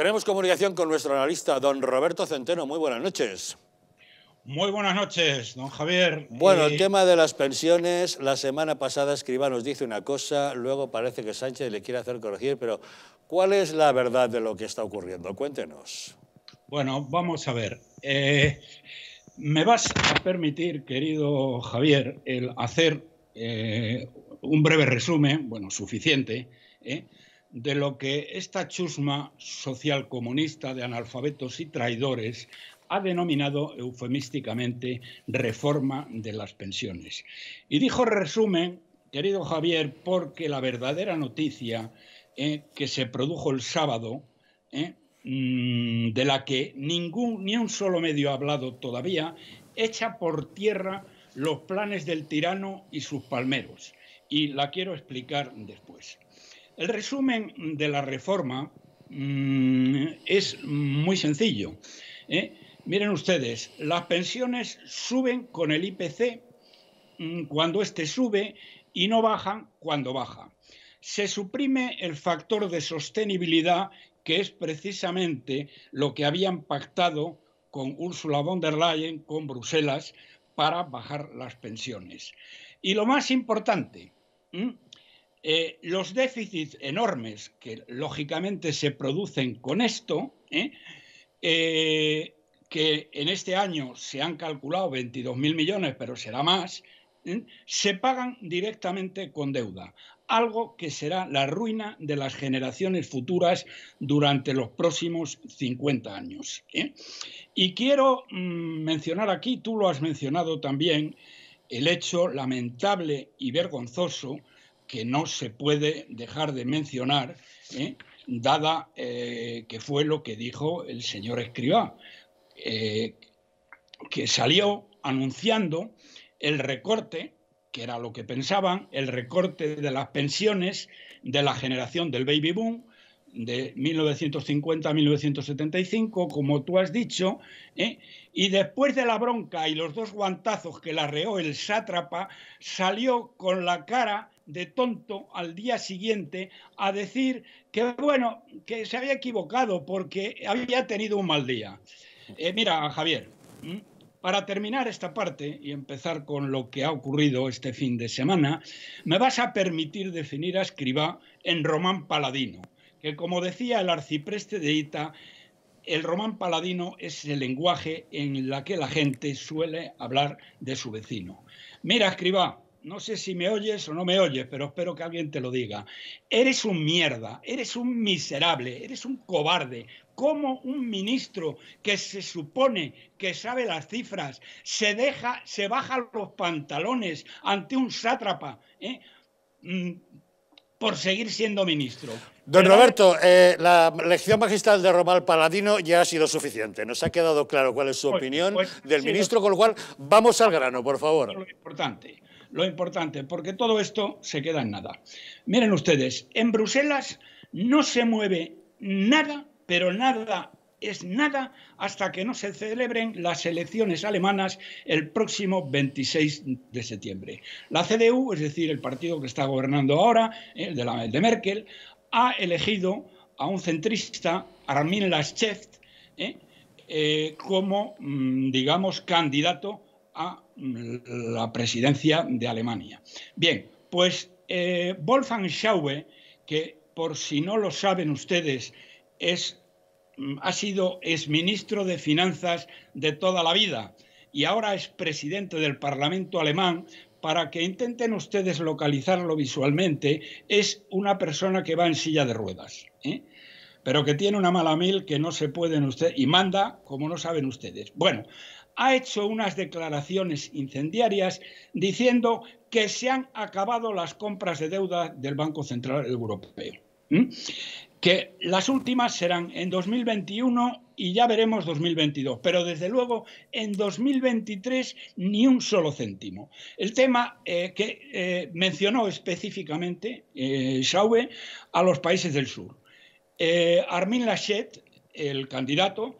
Tenemos comunicación con nuestro analista, don Roberto Centeno. Muy buenas noches. Muy buenas noches, don Javier. Bueno, el eh, tema de las pensiones, la semana pasada escriba nos dice una cosa, luego parece que Sánchez le quiere hacer corregir, pero ¿cuál es la verdad de lo que está ocurriendo? Cuéntenos. Bueno, vamos a ver. Eh, me vas a permitir, querido Javier, el hacer eh, un breve resumen, bueno, suficiente, eh, de lo que esta chusma social comunista de analfabetos y traidores ha denominado eufemísticamente reforma de las pensiones. Y dijo resumen, querido Javier, porque la verdadera noticia eh, que se produjo el sábado, eh, mm, de la que ningún, ni un solo medio ha hablado todavía, echa por tierra los planes del tirano y sus palmeros. Y la quiero explicar después. El resumen de la reforma mm, es muy sencillo. ¿eh? Miren ustedes, las pensiones suben con el IPC mm, cuando éste sube y no bajan cuando baja. Se suprime el factor de sostenibilidad que es precisamente lo que habían pactado con Ursula von der Leyen, con Bruselas, para bajar las pensiones. Y lo más importante, eh, los déficits enormes que lógicamente se producen con esto, ¿eh? Eh, que en este año se han calculado 22.000 millones, pero será más, se pagan directamente con deuda, algo que será la ruina de las generaciones futuras durante los próximos 50 años. Y quiero mm, mencionar aquí, tú lo has mencionado también, el hecho lamentable y vergonzoso que no se puede dejar de mencionar, ¿eh? dada eh, que fue lo que dijo el señor Escribá, eh, que salió anunciando el recorte, que era lo que pensaban, el recorte de las pensiones de la generación del baby boom, de 1950 a 1975, como tú has dicho, ¿eh? y después de la bronca y los dos guantazos que la reó el sátrapa, salió con la cara de tonto al día siguiente a decir que, bueno, que se había equivocado porque había tenido un mal día. Eh, mira, Javier, para terminar esta parte y empezar con lo que ha ocurrido este fin de semana, me vas a permitir definir a escriba en román paladino que como decía el arcipreste de Ita, el román paladino es el lenguaje en la que la gente suele hablar de su vecino. Mira, escriba, no sé si me oyes o no me oyes, pero espero que alguien te lo diga. Eres un mierda, eres un miserable, eres un cobarde. Como un ministro que se supone que sabe las cifras se deja, se baja los pantalones ante un sátrapa? ¿eh? Mm, por seguir siendo ministro. Don Roberto, eh, la lección magistral de Romal Paladino ya ha sido suficiente. Nos ha quedado claro cuál es su pues, opinión pues, del ministro, con lo cual vamos al grano, por favor. Lo importante, lo importante, porque todo esto se queda en nada. Miren ustedes, en Bruselas no se mueve nada, pero nada es nada hasta que no se celebren las elecciones alemanas el próximo 26 de septiembre. La CDU, es decir, el partido que está gobernando ahora, eh, el de, la, de Merkel, ha elegido a un centrista, Armin Laschet, eh, eh, como, mm, digamos, candidato a mm, la presidencia de Alemania. Bien, pues Wolfgang Schaube, que por si no lo saben ustedes, es Mm, ha sido exministro de Finanzas de toda la vida y ahora es presidente del Parlamento alemán. Para que intenten ustedes localizarlo visualmente, es una persona que va en silla de ruedas, ¿eh? pero que tiene una mala mil que no se pueden ustedes y manda como no saben ustedes. Bueno, ha hecho unas declaraciones incendiarias diciendo que se han acabado las compras de deuda del Banco Central Europeo que las últimas serán en 2021 y ya veremos 2022, pero desde luego en 2023 ni un solo céntimo. El tema eh, que eh, mencionó específicamente eh, a los países del sur. Eh, Armin Lachet, el candidato,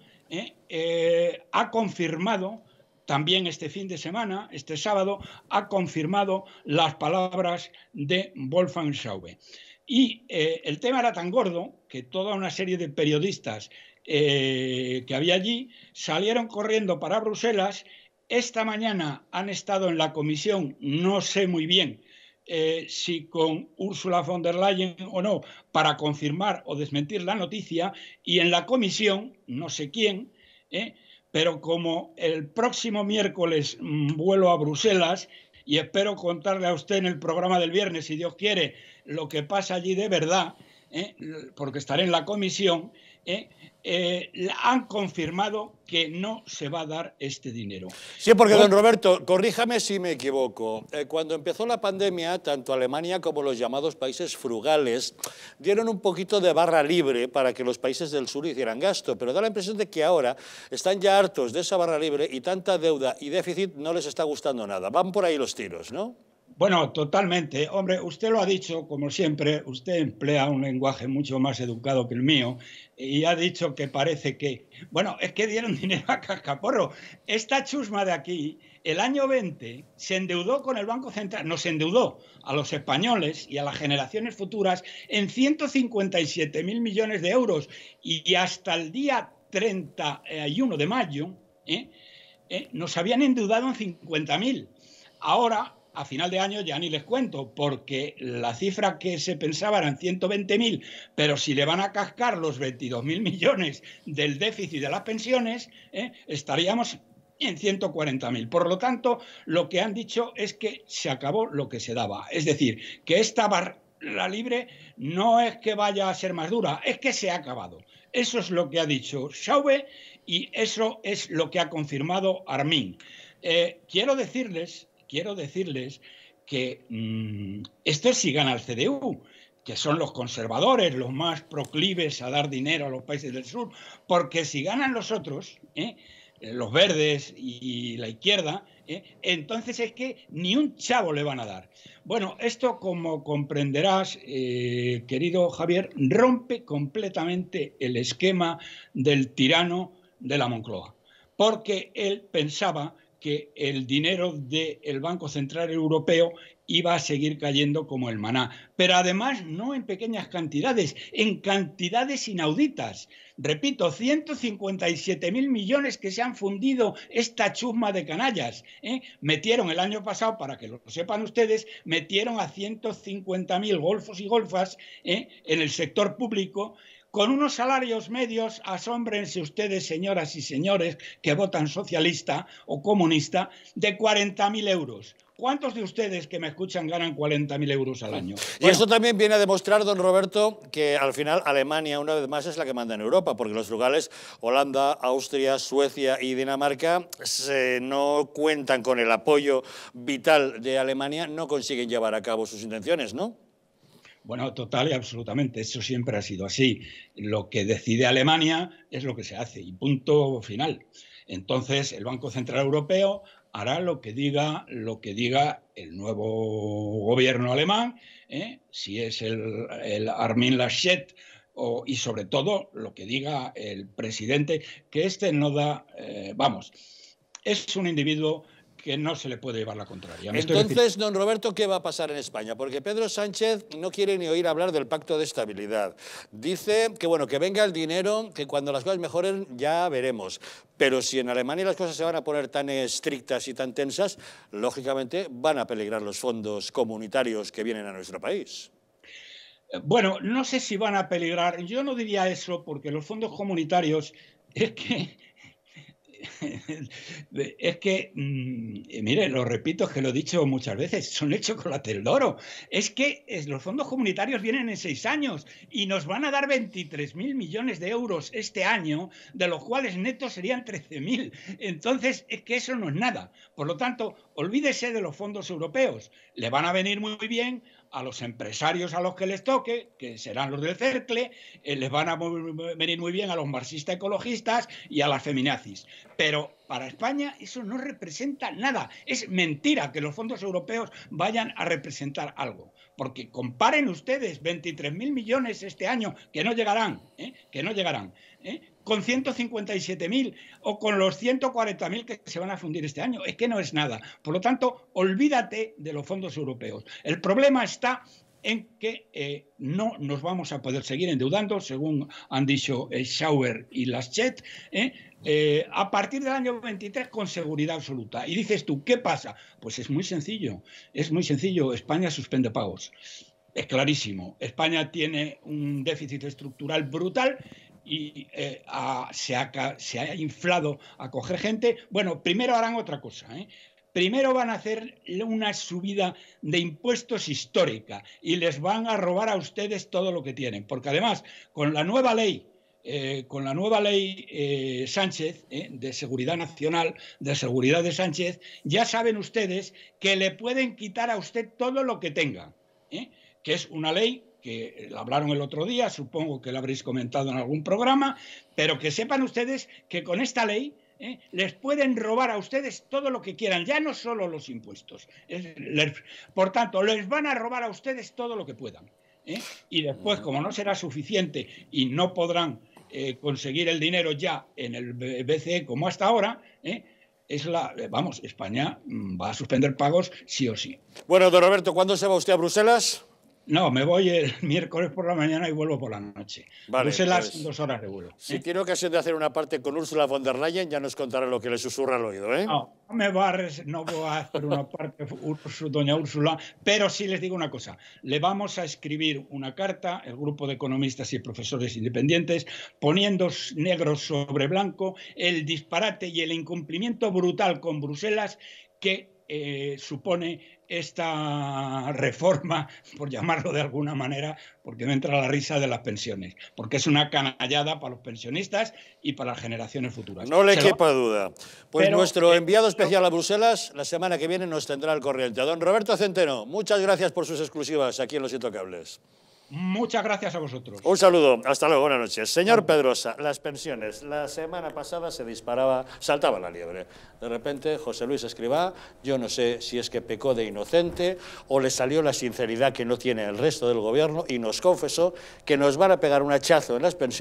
ha confirmado también este fin de semana, este sábado, ha confirmado las palabras de Wolfgang Schaube. Y eh, el tema era tan gordo que toda una serie de periodistas eh, que había allí salieron corriendo para Bruselas. Esta mañana han estado en la comisión, no sé muy bien eh, si con Ursula von der Leyen o no, para confirmar o desmentir la noticia. Y en la comisión, no sé quién, pero como el próximo miércoles mm, vuelo a Bruselas, y espero contarle a usted en el programa del viernes, si Dios quiere, lo que pasa allí de verdad, ¿eh? porque estaré en la comisión eh, eh, han confirmado que no se va a dar este dinero. Sí, porque don Roberto, corríjame si me equivoco. Eh, cuando empezó la pandemia, tanto Alemania como los llamados países frugales dieron un poquito de barra libre para que los países del sur hicieran gasto, pero da la impresión de que ahora están ya hartos de esa barra libre y tanta deuda y déficit no les está gustando nada. Van por ahí los tiros, ¿no? Bueno, totalmente. Hombre, usted lo ha dicho, como siempre, usted emplea un lenguaje mucho más educado que el mío y ha dicho que parece que, bueno, es que dieron dinero a Cascaporro. Esta chusma de aquí, el año 20, se endeudó con el Banco Central, nos endeudó a los españoles y a las generaciones futuras en 157 mil millones de euros y, hasta el día 31 de mayo, ¿eh? ¿Eh? nos habían endeudado en 50.000. Ahora a final de año ya ni les cuento, porque la cifra que se pensaba eran 120.000, pero si le van a cascar los 22.000 millones del déficit de las pensiones, ¿eh? estaríamos en 140.000. Por lo tanto, lo que han dicho es que se acabó lo que se daba. Es decir, que esta barra libre no es que vaya a ser más dura, es que se ha acabado. Eso es lo que ha dicho Schaube y eso es lo que ha confirmado Armin. Eh, quiero decirles quiero decirles que mm, esto este si gana el CDU, que son los conservadores los más proclives a dar dinero a los países del sur, porque si ganan los otros, ¿eh? Eh, los verdes y la izquierda, ¿eh? entonces es que ni un chavo le van a dar. Bueno, esto como comprenderás, querido Javier, rompe completamente el esquema del tirano de la Moncloa, porque él pensaba que el dinero del Banco Central Europeo iba a seguir cayendo como el maná. Pero además no en pequeñas cantidades, en cantidades inauditas. Repito, 157 mil millones que se han fundido esta chusma de canallas. ¿eh? Metieron el año pasado, para que lo sepan ustedes, metieron a 150.000 golfos y golfas ¿eh? en el sector público con unos salarios medios, asómbrense ustedes, señoras y señores, que votan socialista o comunista, de 40.000 euros. ¿Cuántos de ustedes que me escuchan ganan 40.000 euros al año? Y esto también viene a demostrar, don Roberto, que al final Alemania, una vez más, es la que manda en Europa, porque los lugares Holanda, Austria, Suecia y Dinamarca se no cuentan con el apoyo vital de Alemania, no consiguen llevar a cabo sus intenciones, ¿no? Bueno, total y absolutamente. Eso siempre ha sido así. Lo que decide Alemania es lo que se hace y punto final. Entonces, el Banco Central Europeo hará lo que diga, lo que diga el nuevo gobierno alemán, ¿eh? si es el, Armin Laschet y sobre todo lo que diga el presidente, que este no da, eh, vamos, es un individuo que no se le puede llevar la contraria. Entonces, don Roberto, ¿qué va a pasar en España? Porque Pedro Sánchez no quiere ni oír hablar del pacto de estabilidad. Dice que, bueno, que venga el dinero, que cuando las cosas mejoren ya veremos. Pero si en Alemania las cosas se van a poner tan estrictas y tan tensas, lógicamente van a peligrar los fondos comunitarios que vienen a nuestro país. Bueno, no sé si van a peligrar. Yo no diría eso porque los fondos comunitarios es que es que, mm, eh, mire, lo repito, que lo he dicho muchas veces, son hechos con la oro. Es que los fondos comunitarios vienen en seis años y nos van a dar 23.000 millones de euros este año, de los cuales netos serían 13.000. Entonces, es que eso no es nada. Por lo tanto, olvídese de los fondos europeos. Le van a venir muy bien a los empresarios a los que les toque, que serán los del CERCLE, eh, les van a venir muy bien a los marxistas ecologistas y a las feminazis. Pero para España eso no representa nada. Es mentira que los fondos europeos vayan a representar algo. Porque comparen ustedes 23.000 millones este año, que no llegarán, ¿eh? que no llegarán, ¿eh? con 157.000 o con los 140.000 que se van a fundir este año. Es que no es nada. Por lo tanto, olvídate de los fondos europeos. El problema está en que eh, no nos vamos a poder seguir endeudando, según han dicho eh, Schauer y Laschet, ¿eh? a partir del año 23 con seguridad absoluta. Y dices tú, ¿qué pasa? Pues es muy sencillo, es muy sencillo, España suspende pagos. Es clarísimo, España tiene un déficit estructural brutal y eh, se, ha, se, ha, inflado a coger gente. Bueno, primero harán otra cosa. ¿eh? Primero van a hacer una subida de impuestos histórica y les van a robar a ustedes todo lo que tienen. Porque además, con la nueva ley, eh, con la nueva ley Sánchez de seguridad nacional, de seguridad de Sánchez, ya saben ustedes que le pueden quitar a usted todo lo que tenga, que es una ley que hablaron el otro día, supongo que lo habréis comentado en algún programa, pero que sepan ustedes que con esta ley ¿eh? les pueden robar a ustedes todo lo que quieran, ya no solo los impuestos. por tanto, les van a robar a ustedes todo lo que puedan. ¿eh? Y después, como no será suficiente y no podrán eh, conseguir el dinero ya en el BCE como hasta ahora, es la, vamos, España mm, va a suspender pagos sí o sí. Bueno, don Roberto, ¿cuándo se va usted a Bruselas? No, me voy el miércoles por la mañana y vuelvo por la noche. Vale, Bruselas, pues, dos horas de vuelo. Si tiene ¿eh? ocasión de hacer una parte con Úrsula von der Leyen, ya nos contará lo que le susurra al oído. ¿eh? No, no me va a, no voy a hacer una parte, doña Úrsula, pero sí les digo una cosa. Le vamos a escribir una carta, el grupo de economistas y profesores independientes, poniendo negro sobre blanco el disparate y el incumplimiento brutal con Bruselas que eh, supone esta reforma, por llamarlo de alguna manera, porque me entra la risa de las pensiones, porque es una canallada para los pensionistas y para las generaciones futuras. No le quepa duda. Pues nuestro eh, enviado especial a Bruselas, la semana que viene nos tendrá al corriente. Don Roberto Centeno, muchas gracias por sus exclusivas aquí en Los Intocables. Muchas gracias a vosotros. Un saludo, hasta luego, buenas noches. Señor Pedrosa, las pensiones. La semana pasada se disparaba, saltaba la liebre. De repente, José Luis Escribá, yo no sé si es que pecó de inocente o le salió la sinceridad que no tiene el resto del gobierno y nos confesó que nos van a pegar un hachazo en las pensiones